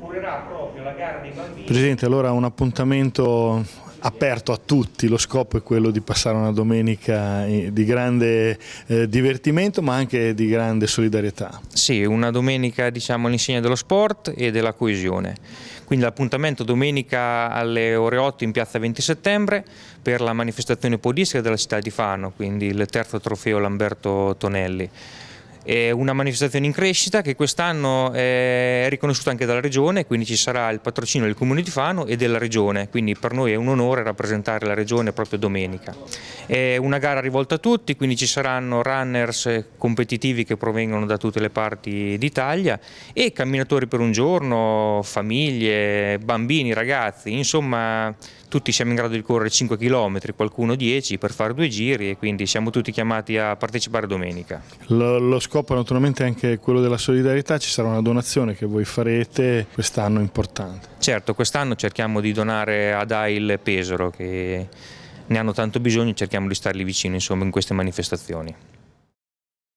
curerà proprio la gara dei bambini. Presidente, allora un appuntamento aperto a tutti, lo scopo è quello di passare una domenica eh, di grande eh, divertimento ma anche di grande solidarietà. Sì, una domenica diciamo all'insegna dello sport e della coesione. Quindi l'appuntamento domenica alle ore 8 in piazza 20 settembre per la manifestazione podistica della città di Fano, quindi il terzo trofeo Lamberto Tonelli. È una manifestazione in crescita che quest'anno è riconosciuta anche dalla Regione, quindi ci sarà il patrocinio del Comune di Fano e della Regione, quindi per noi è un onore rappresentare la Regione proprio domenica. È una gara rivolta a tutti, quindi ci saranno runners competitivi che provengono da tutte le parti d'Italia e camminatori per un giorno, famiglie, bambini, ragazzi, insomma tutti siamo in grado di correre 5 km, qualcuno 10 per fare due giri e quindi siamo tutti chiamati a partecipare domenica. Lo, lo scopo naturalmente anche quello della solidarietà, ci sarà una donazione che voi farete quest'anno importante. Certo, quest'anno cerchiamo di donare ad AIL Pesaro che ne hanno tanto bisogno, cerchiamo di starli vicino insomma, in queste manifestazioni.